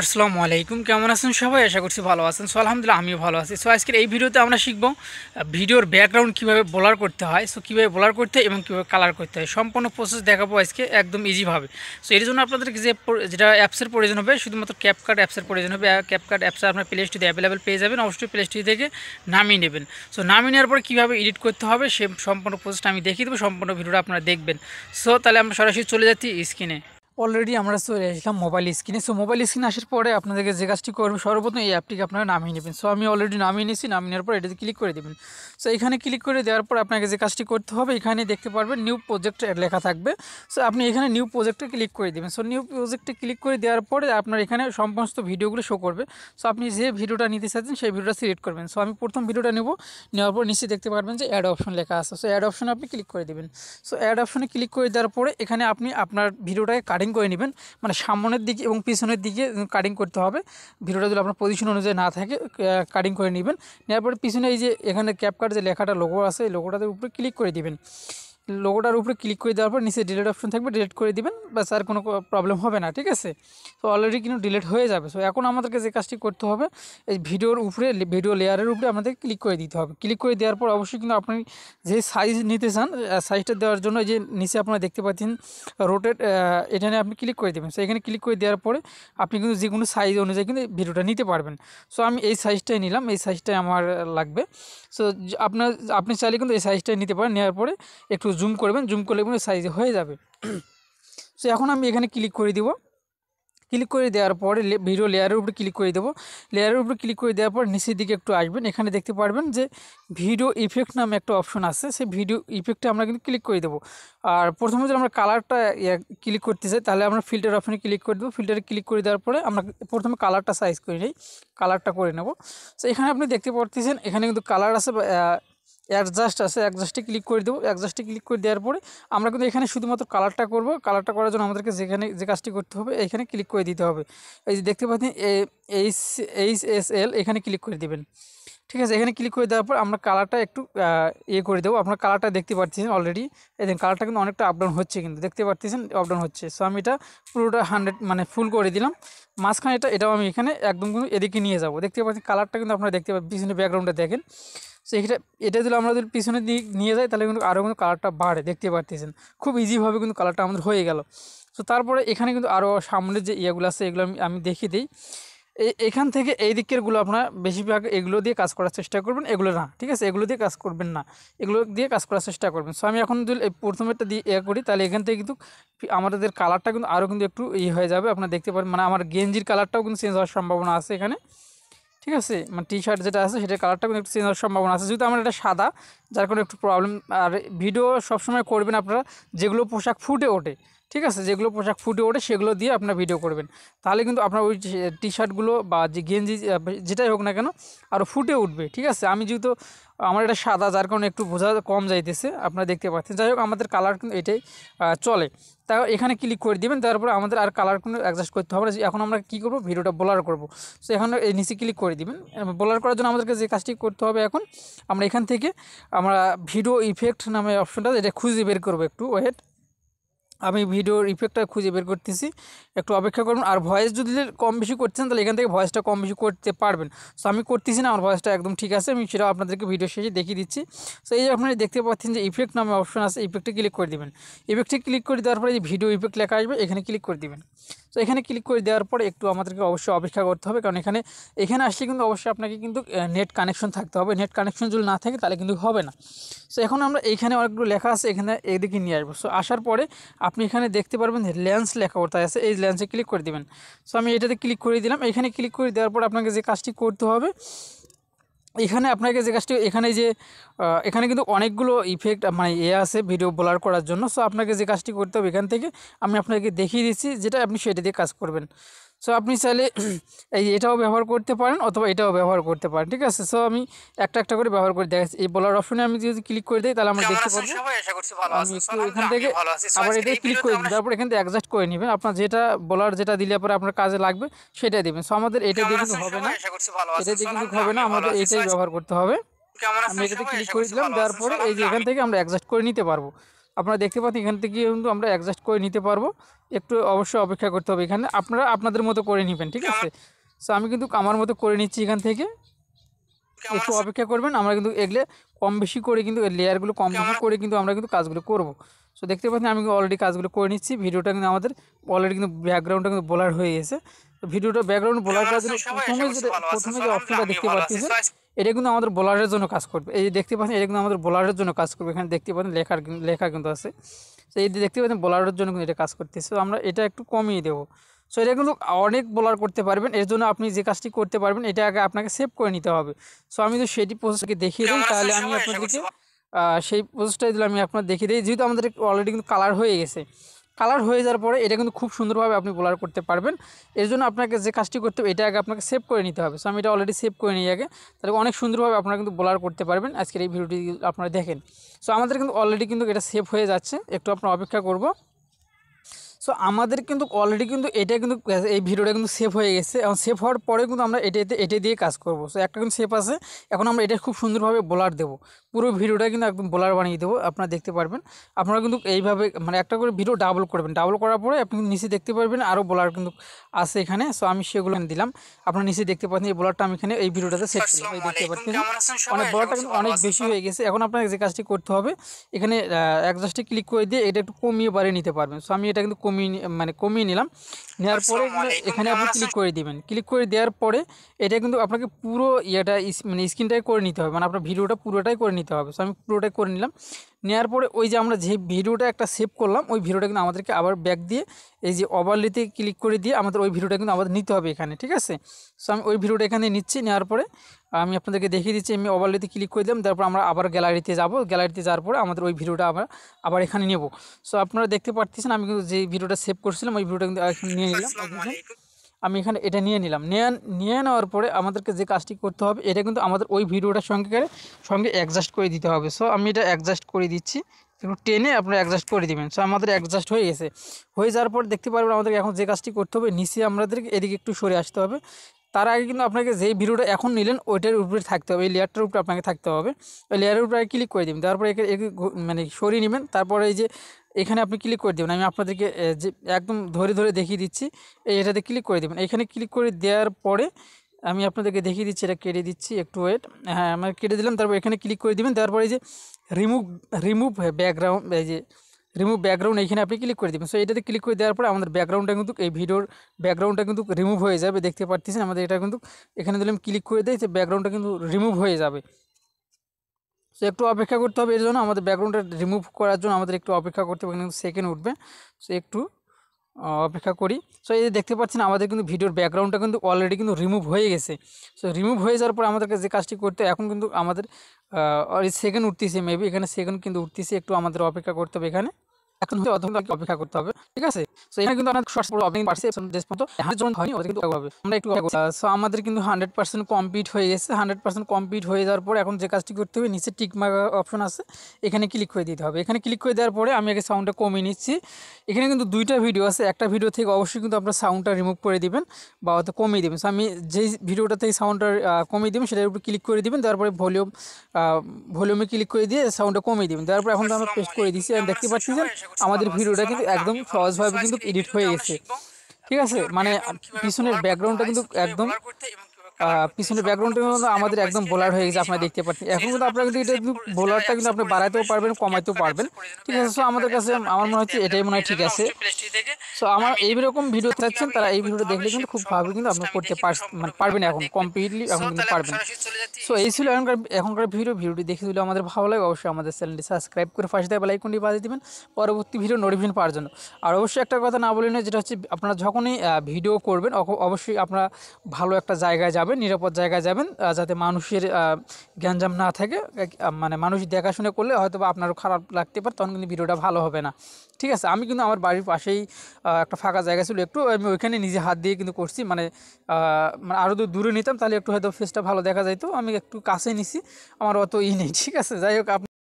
আসসালামু আলাইকুম কেমন আছেন সবাই আশা করছি ভালো আছেন সো আলহামদুলিল্লাহ আমিও ভালো আছি সো আজকের এই ভিডিওতে আমরা শিখব ভিডিওর ব্যাকগ্রাউন্ড কীভাবে বলার করতে হয় সো কীভাবে বলার করতে হয় এবং কীভাবে কালার করতে হয় সম্পূর্ণ প্রসেস দেখাবো আজকে একদম ইজিভাবে সো এর জন্য আপনাদেরকে যে যেটা অ্যাপসের প্রয়োজন হবে শুধুমাত্র ক্যাপকার্ড অ্যাপসের প্রয়োজন হবে ক্যাপকার্ড অ্যাপসে আপনার প্লে স্টোরিতে অ্যাভেলেবেল পেয়ে যাবেন অবশ্যই প্লে স্টোরি থেকে নামিয়ে নেবেন সো নামিয়ে নেওয়ার পর কীভাবে এডিট করতে হবে সে সম্পূর্ণ প্রসেসটা আমি দেখিয়ে দেবো সম্পূর্ণ ভিডিওটা আপনারা দেখবেন সো তাহলে আমরা সরাসরি চলে যাচ্ছি স্ক্রিনে অলরেডি আমরা চলে আসলাম মোবাইল স্ক্রিনে সো মোবাইল স্ক্রিন আসার পরে আপনাদেরকে যে কাজটি করবে সর্বপ্রথম এই অ্যাপটিকে আপনারা নামিয়ে নেবেন সো আমি অলরেডি নামিয়ে নিয়েছি নামিয়ে নেওয়ার পর এটাতে ক্লিক করে দেবেন সো এখানে ক্লিক করে দেওয়ার পর আপনাকে যে কাজটি করতে হবে এখানে দেখতে পারবেন নিউ প্রজেক্ট লেখা থাকবে সো আপনি এখানে নিউ প্রজেক্টে ক্লিক করে দেবেন সো নিউ প্রজেক্টে ক্লিক করে দেওয়ার পরে আপনার এখানে সমস্ত ভিডিওগুলো শো করবে সো আপনি যে ভিডিওটা নিতে চাইছেন সেই ভিডিওটা সিলেক্ট করবেন সো আমি প্রথম ভিডিওটা নেব নেওয়ার পর নিশ্চয়ই দেখতে পারবেন যে অ্যাড অপশন লেখা আছে সো অ্যাড অপশনে আপনি ক্লিক করে দেবেন সো অ্যাড অপশনে ক্লিক করে দেওয়ার পরে এখানে আপনি আপনার ভিডিওটাকে কাটিং কাটিং করে নেবেন মানে সামনের দিকে এবং পিছনের দিকে কাটিং করতে হবে ভিডিওটা যদি আপনার পজিশন অনুযায়ী না থাকে কাটিং করে নেবেন নেওয়ার পরে পিছনে এই যে এখানে ক্যাপকার যে লেখাটা লোগো আছে এই লোগোটাতে উপরে ক্লিক করে দিবেন লোগোটার উপরে ক্লিক করে দেওয়ার পর নিচে ডিলেট অপশন থাকবে ডিলেট করে দিবেন বাস আর কোনো প্রবলেম হবে না ঠিক আছে তো অলরেডি কিন্তু ডিলেট হয়ে যাবে সো এখন আমাদেরকে যে কাজটি করতে হবে এই ভিডিওর উপরে ভিডিও লেয়ারের উপরে আমাদের ক্লিক করে দিতে হবে ক্লিক করে দেওয়ার পর অবশ্যই কিন্তু আপনি যে সাইজ নিতে চান সাইজটা দেওয়ার জন্য যে নিচে আপনারা দেখতে পাচ্ছেন রোটেট এখানে আপনি ক্লিক করে দেবেন সো এখানে ক্লিক করে দেওয়ার পরে আপনি কিন্তু যে কোনো সাইজ অনুযায়ী কিন্তু ভিডিওটা নিতে পারবেন সো আমি এই সাইজটাই নিলাম এই সাইজটাই আমার লাগবে সো আপনার আপনি চাইলে কিন্তু এই সাইজটাই নিতে পারেন নেওয়ার পরে একটু জুম করবেন জুম করলে কিন্তু সাইজ হয়ে যাবে সো এখন আমি এখানে ক্লিক করে দিব ক্লিক করে দেওয়ার পরে ভিডিও লেয়ারের উপরে ক্লিক করে দেবো লেয়ারের উপরে ক্লিক করে দেওয়ার পর নিচের দিকে একটু আসবেন এখানে দেখতে পারবেন যে ভিডিও ইফেক্ট নামে একটা অপশন আছে সেই ভিডিও ইফেক্টে আমরা কিন্তু ক্লিক করে দেবো আর প্রথমে যদি আমরা কালারটা ক্লিক করতে চাই তাহলে আমরা ফিল্টার অপশনে ক্লিক করে দেবো ফিল্টারে ক্লিক করে দেওয়ার পরে আমরা প্রথমে কালারটা সাইজ করে নিই কালারটা করে নেব তো এখানে আপনি দেখতে পারতেছেন এখানে কিন্তু কালার আছে অ্যাডজাস্ট আছে অ্যাডজাস্টে ক্লিক করে দেবো অ্যাডজাস্টে ক্লিক করে দেওয়ার পরে আমরা কিন্তু এখানে শুধুমাত্র কালারটা করব কালারটা করার জন্য আমাদেরকে যেখানে যে কাজটি করতে হবে এখানে ক্লিক করে দিতে হবে এই যে দেখতে পাচ্ছি এইচ এইচ এস এল এখানে ক্লিক করে দেবেন ঠিক আছে এখানে ক্লিক করে দেওয়ার পর আমরা কালারটা একটু ইয়ে করে দেবো আপনার কালারটা দেখতে পাচ্ছেন অলরেডি এই দেখুন কালারটা কিন্তু অনেকটা আপডাউন হচ্ছে কিন্তু দেখতে পাচ্ছেন আপডাউন হচ্ছে সো আমি এটা পুরোটা হান্ড্রেড মানে ফুল করে দিলাম মাঝখানে এটা এটাও আমি এখানে একদম কিন্তু এদিকে নিয়ে যাবো দেখতে পাচ্ছেন কালারটা কিন্তু আপনারা দেখতে পাচ্ছেন পিছনে ব্যাকগ্রাউন্ডটা দেখেন সো এটা এটা যদি আমরা যদি পিছনের দিক নিয়ে যাই তাহলে কিন্তু আরও কিন্তু কালারটা বাড়ে দেখতে পারতেছেন খুব ইজিভাবে কিন্তু কালারটা আমাদের হয়ে গেল সো তারপরে এখানে কিন্তু আরও সামনের যে ইয়েগুলো আছে এগুলো আমি আমি দেখিয়ে দিই এখান থেকে এই দিকেরগুলো আপনারা বেশিরভাগ এগুলো দিয়ে কাজ করার চেষ্টা করবেন এগুলো না ঠিক আছে এগুলো দিয়ে কাজ করবেন না এগুলো দিয়ে কাজ করার চেষ্টা করবেন সো আমি এখন যদি প্রথমেরটা দিয়ে ইয়ে করি তাহলে এখান থেকে কিন্তু আমাদের কালারটা কিন্তু আরও কিন্তু একটু ইয়ে হয়ে যাবে আপনারা দেখতে পারেন মানে আমার গেঞ্জির কালারটাও কিন্তু চেঞ্জ হওয়ার সম্ভাবনা আছে এখানে ঠিক আছে মানে টি শার্ট যেটা আছে সেটার কালারটা কিন্তু একটু চেঞ্জ হওয়ার সম্ভাবনা আছে যেহেতু আমার এটা সাদা যার কোনো একটু প্রবলেম আর ভিডিও সবসময় করবেন আপনারা যেগুলো পোশাক ফুটে ওঠে ঠিক আছে যেগুলো পোশাক ফুটে ওঠে সেগুলো দিয়ে আপনার ভিডিও করবেন তাহলে কিন্তু আপনার ওই টি শার্টগুলো বা যে গেঞ্জি যেটাই হোক না কেন আরও ফুটে উঠবে ঠিক আছে আমি যেহেতু আমার এটা সাদা যার কারণে একটু বোঝা কম যাইতেছে আপনারা দেখতে পাচ্ছেন যাই হোক আমাদের কালার কিন্তু এটাই চলে তা এখানে ক্লিক করে দিবেন তারপরে আমাদের আর কালার কিন্তু অ্যাডজাস্ট করতে হবে না এখন আমরা কী করবো ভিডিওটা ব্লার করব সো এখন এই নিচে ক্লিক করে দিবেন ব্লার করার জন্য আমাদেরকে যে কাজটি করতে হবে এখন আমরা এখান থেকে আমরা ভিডিও ইফেক্ট নামে অপশনটা এটা খুঁজে বের করবো একটু ওয়েট আমি ভিডিওর ইফেক্টটা খুঁজে বের করতেছি একটু অপেক্ষা করুন আর ভয়েস যদি কম বেশি করছেন তাহলে এখান থেকে ভয়েসটা কম বেশি করতে পারবেন সো আমি করতেছি না আমার ভয়েসটা একদম ঠিক আছে আমি সেটা আপনাদেরকে ভিডিও শেষে দেখিয়ে দিচ্ছি সো এই যে আপনারা দেখতে পাচ্ছেন যে ইফেক্ট নামে অপশন আছে ইফেক্টে ক্লিক করে দেবেন ইফেক্টে ক্লিক করে দেওয়ার পরে যে ভিডিও ইফেক্ট লেখা আসবে এখানে ক্লিক করে দেবেন তো এখানে ক্লিক করে দেওয়ার পরে একটু আমাদেরকে অবশ্যই অপেক্ষা করতে হবে কারণ এখানে এখানে আসলে কিন্তু অবশ্যই আপনাকে কিন্তু নেট কানেকশন থাকতে হবে নেট কানেকশন যদি না থাকে তাহলে কিন্তু হবে না সো এখন আমরা এখানে অনেকগুলো লেখা আছে এখানে এদিকে নিয়ে আসবো সো আসার পরে আপনি এখানে দেখতে পারবেন ল্যান্স লেখা অর্থাৎ আছে এই ল্যান্সে ক্লিক করে দেবেন সো আমি এটাতে ক্লিক করে দিলাম এখানে ক্লিক করে দেওয়ার পর আপনাকে যে কাজটি করতে হবে এখানে আপনাকে যে কাজটি এখানে যে এখানে কিন্তু অনেকগুলো ইফেক্ট মানে এ আছে ভিডিও ব্লার করার জন্য সো আপনাকে যে কাজটি করতে হবে এখান থেকে আমি আপনাকে দেখিয়ে দিচ্ছি যেটা আপনি সেটা দিয়ে কাজ করবেন সো আপনি চাইলে এই এটাও ব্যবহার করতে পারেন অথবা এটাও ব্যবহার করতে পারেন ঠিক আছে সো আমি একটা একটা করে ব্যবহার করে দেখাচ্ছি এই বলার অপশনে আমি যদি ক্লিক করে দিই তাহলে আমরা দেখতে পাবো আমি একটু এখান থেকে আবার এটা ক্লিক করে দিন তারপর এখান থেকে অ্যাডজাস্ট করে নেবেন আপনার যেটা বলার যেটা দিলে পরে আপনার কাজে লাগবে সেটাই দেবেন সো আমাদের এটা দিয়ে কিন্তু হবে না এটা দিয়ে কিন্তু হবে না আমাদের এটাই ব্যবহার করতে হবে আমি এটাতে ক্লিক করে দিলাম দেওয়ার পরে এই যে এখান থেকে আমরা অ্যাডজাস্ট করে নিতে পারবো আপনারা দেখতে পাচ্ছেন এখান থেকে কিন্তু আমরা অ্যাডজাস্ট করে নিতে পারবো একটু অবশ্যই অপেক্ষা করতে হবে এখানে আপনারা আপনাদের মতো করে নেবেন ঠিক আছে সো আমি কিন্তু আমার মতো করে নিচ্ছি এখান থেকে একটু অপেক্ষা করবেন আমরা কিন্তু এগুলো কম বেশি করে কিন্তু লেয়ারগুলো কম বেশি করে কিন্তু আমরা কিন্তু কাজগুলো করব সো দেখতে পাচ্ছেন আমি অলরেডি কাজগুলো করে নিচ্ছি ভিডিওটা কিন্তু আমাদের অলরেডি কিন্তু ব্যাকগ্রাউন্ডটা কিন্তু বোলার হয়ে গেছে ভিডিওটা ব্যাকগ্রাউন্ড বোলার করার জন্য প্রথমে যে প্রথমে যে অপশনটা দেখতে পাচ্ছি এটা কিন্তু আমাদের বোলারের জন্য কাজ করবে এই দেখতে পাচ্ছেন এটা কিন্তু আমাদের বোলারের জন্য কাজ করবে এখানে দেখতে পাচ্ছেন লেখার লেখা কিন্তু আছে তো এই দেখতে পাচ্ছেন বোলারের জন্য কিন্তু এটা কাজ করতেছে তো আমরা এটা একটু কমিয়ে দেবো সো এটা কিন্তু অনেক বোলার করতে পারবেন এর জন্য আপনি যে কাজটি করতে পারবেন এটা আগে আপনাকে সেভ করে নিতে হবে সো আমি যদি সেটি প্রসেসকে দেখিয়ে দিই তাহলে আমি আপনাদেরকে সেই প্রসেসটাই যদি আমি আপনার দেখিয়ে দিই যেহেতু আমাদের অলরেডি কিন্তু কালার হয়ে গেছে কালার হয়ে যাওয়ার পরে এটা কিন্তু খুব সুন্দরভাবে আপনি বোলার করতে পারবেন এর জন্য আপনাকে যে কাজটি করতে হবে এটা আগে আপনাকে সেভ করে নিতে হবে সো আমি এটা অলরেডি সেভ করে নিই আগে তাহলে অনেক সুন্দরভাবে আপনারা কিন্তু বোলার করতে পারবেন আজকের এই ভিডিওটি আপনারা দেখেন সো আমাদের কিন্তু অলরেডি কিন্তু এটা সেভ হয়ে যাচ্ছে একটু আপনারা অপেক্ষা করবো সো আমাদের কিন্তু অলরেডি কিন্তু এটা কিন্তু এই ভিডিওটা কিন্তু সেভ হয়ে গেছে এবং সেভ হওয়ার পরে কিন্তু আমরা এটাতে এটা দিয়ে কাজ করব সো একটা কিন্তু সেভ আছে এখন আমরা এটা খুব সুন্দরভাবে বোলার দেব পুরো ভিডিওটা কিন্তু একদম বোলার বানিয়ে দেবো আপনারা দেখতে পারবেন আপনারা কিন্তু এইভাবে মানে একটা করে ভিডিও ডাবল করবেন ডাবল করার পরে আপনি নিচে দেখতে পারবেন আরও বোলার কিন্তু আছে এখানে সো আমি সেগুলো দিলাম আপনারা নিচে দেখতে পাচ্ছেন এই বোলারটা আমি এখানে এই ভিডিওটাতে সেট করলাম দেখতে পাচ্ছেন মানে বোলারটা কিন্তু অনেক বেশি হয়ে গেছে এখন আপনাকে যে কাজটি করতে হবে এখানে অ্যাডজাস্টে ক্লিক করে দিয়ে এটা একটু কমিয়ে বাড়িয়ে নিতে পারবেন সো আমি এটা কিন্তু কমিয়ে কমিয়ে মানে কমিয়ে নিলাম নেওয়ার পরে মানে এখানে আপনি ক্লিক করে দিবেন ক্লিক করে দেওয়ার পরে এটা কিন্তু আপনাকে পুরো ইয়েটা মানে স্ক্রিনটাই করে নিতে হবে মানে আপনার ভিডিওটা পুরোটাই করে নিতে হবে সো আমি পুরোটাই করে নিলাম নেওয়ার পরে ওই যে আমরা যে ভিডিওটা একটা সেভ করলাম ওই ভিডিওটা কিন্তু আমাদেরকে আবার ব্যাক দিয়ে এই যে ওভারলিতে ক্লিক করে দিয়ে আমাদের ওই ভিডিওটা কিন্তু আমাদের নিতে হবে এখানে ঠিক আছে সো আমি ওই ভিডিওটা এখানে নিচ্ছি নেওয়ার পরে আমি আপনাদেরকে দেখিয়ে দিচ্ছি আমি ওভারলিতে ক্লিক করে দিলাম তারপর আমরা আবার গ্যালারিতে যাব গ্যালারিতে যাওয়ার পরে আমাদের ওই ভিডিওটা আমরা আবার এখানে নেব সো আপনারা দেখতে পাচ্ছেন আমি কিন্তু যে ভিডিওটা সেভ করছিলাম ওই ভিডিওটা কিন্তু নিয়ে নিলাম আমি এখানে এটা নিয়ে নিলাম নিয়ে নিয়ে নেওয়ার পরে আমাদেরকে যে কাজটি করতে হবে এটা কিন্তু আমাদের ওই ভিডিওটার সঙ্গে করে সঙ্গে অ্যাডজাস্ট করে দিতে হবে সো আমি এটা অ্যাডজাস্ট করে দিচ্ছি একটু টেনে আপনারা অ্যাডজাস্ট করে দেবেন সো আমাদের অ্যাডজাস্ট হয়ে গেছে হয়ে যাওয়ার পর দেখতে পারবেন আমাদেরকে এখন যে কাজটি করতে হবে নিচে আমাদেরকে এদিকে একটু সরে আসতে হবে তার আগে কিন্তু আপনাকে যেই ভিডিওটা এখন নিলেন ওইটার উপরে থাকতে হবে এই লেয়ারটার উপরে আপনাকে থাকতে হবে ওই লেয়ারের উপরে ক্লিক করে দেবেন তারপরে একে মানে সরিয়ে নেবেন তারপরে এই যে এখানে আপনি ক্লিক করে দেবেন আমি আপনাদেরকে যে একদম ধরে ধরে দেখিয়ে দিচ্ছি এটাতে ক্লিক করে দেবেন এখানে ক্লিক করে দেওয়ার পরে আমি আপনাদেরকে দেখিয়ে দিচ্ছি এটা কেটে দিচ্ছি একটু ওয়েট হ্যাঁ আমার কেটে দিলাম তারপর এখানে ক্লিক করে দেবেন তারপরে যে রিমুভ রিমুভ ব্যাকগ্রাউন্ড এই যে রিমুভ ব্যাকগ্রাউন্ড এখানে আপনি ক্লিক করে দেবেন সো এটাতে ক্লিক করে দেওয়ার পরে আমাদের ব্যাকগ্রাউন্ডটা কিন্তু এই ভিডিওর ব্যাকগ্রাউন্ডটা কিন্তু রিমুভ হয়ে যাবে দেখতে পাচ্ছেন আমাদের এটা কিন্তু এখানে দিলাম ক্লিক করে দেয় যে ব্যাকগ্রাউন্ডটা কিন্তু রিমুভ হয়ে যাবে সো একটু অপেক্ষা করতে হবে এর জন্য আমাদের ব্যাকগ্রাউন্ডটা রিমুভ করার জন্য আমাদের একটু অপেক্ষা করতে হবে কিন্তু সেকেন্ড উঠবে সো একটু অপেক্ষা করি সো এই দেখতে পাচ্ছেন আমাদের কিন্তু ভিডিওর ব্যাকগ্রাউন্ডটা কিন্তু অলরেডি কিন্তু রিমুভ হয়ে গেছে সো রিমুভ হয়ে যাওয়ার পর আমাদেরকে যে কাজটি করতে এখন কিন্তু আমাদের সেকেন্ড উঠতেছে মেবি এখানে সেকেন্ড কিন্তু উঠতেছে একটু আমাদের অপেক্ষা করতে হবে এখানে এখন হতে অধ্যয়নকে অপেক্ষা করতে হবে ঠিক আছে সো এখানে কিন্তু আমাদের শর্টস প্রবলেম পারছে দেশ পর্যন্ত জন হয়নি ওদের কিন্তু হবে আমরা একটু সো আমাদের কিন্তু হান্ড্রেড পার্সেন্ট কমপ্লিট হয়ে গেছে হান্ড্রেড পার্সেন্ট কমপ্লিট হয়ে যাওয়ার পর এখন যে কাজটি করতে হবে নিচে টিকমার্ক অপশন আছে এখানে ক্লিক করে দিতে হবে এখানে ক্লিক করে দেওয়ার পরে আমি আগে সাউন্ডটা কমিয়ে নিচ্ছি এখানে কিন্তু দুইটা ভিডিও আছে একটা ভিডিও থেকে অবশ্যই কিন্তু আপনার সাউন্ডটা রিমুভ করে দিবেন বা হয়তো কমিয়ে দেবেন সো আমি যেই ভিডিওটা থেকে সাউন্ডটা কমিয়ে দেবেন সেটার উপর ক্লিক করে দিবেন তারপরে ভলিউম ভলিউমে ক্লিক করে দিয়ে সাউন্ডটা কমিয়ে দেবেন তারপরে এখন আমরা পেস্ট করে দিচ্ছি দেখতে পাচ্ছি যে আমাদের ভিডিওটা কিন্তু একদম সহজভাবে কিন্তু এডিট হয়ে গেছে ঠিক আছে মানে পিছনের ব্যাকগ্রাউন্ডটা কিন্তু একদম পিছনে ব্যাকগ্রাউন্ডটা কিন্তু আমাদের একদম বোলার হয়ে গেছে আপনারা দেখতে পাচ্ছেন এখন কিন্তু আপনারা কিন্তু এটা বোলারটা কিন্তু আপনি বাড়াইতেও পারবেন কমাইতেও পারবেন ঠিক আছে সো আমাদের কাছে আমার মনে হচ্ছে এটাই মনে হয় ঠিক আছে সো আমার এইরকম ভিডিও চাচ্ছেন তারা এই ভিডিওটা দেখলে কিন্তু খুব ভাবে কিন্তু আপনি করতে মানে পারবেন এখন কমপ্লিটলি এখন কিন্তু পারবেন সো এই ছিল এখনকার এখনকার ভিডিও ভিডিওটি দেখে দিলে আমাদের ভালো লাগে অবশ্যই আমাদের চ্যানেলটি সাবস্ক্রাইব করে পাশে দেওয়া বেলাইকনটি বাজিয়ে দেবেন পরবর্তী ভিডিও নোটিফিকেশন পাওয়ার জন্য আর অবশ্যই একটা কথা না বলে যেটা হচ্ছে আপনারা যখনই ভিডিও করবেন অবশ্যই আপনারা ভালো একটা জায়গায় যাবেন যাবেন নিরাপদ জায়গায় যাবেন যাতে মানুষের গ্যাঞ্জাম না থাকে মানে মানুষ দেখাশোনা করলে হয়তো বা আপনারও খারাপ লাগতে পারে তখন কিন্তু ভিডিওটা ভালো হবে না ঠিক আছে আমি কিন্তু আমার বাড়ির পাশেই একটা ফাঁকা জায়গা ছিল একটু আমি ওইখানে নিজে হাত দিয়ে কিন্তু করছি মানে মানে আরও দূরে নিতাম তাহলে একটু হয়তো ফেসটা ভালো দেখা যাইতো আমি একটু কাছে নিছি আমার অত ই নেই ঠিক আছে যাই হোক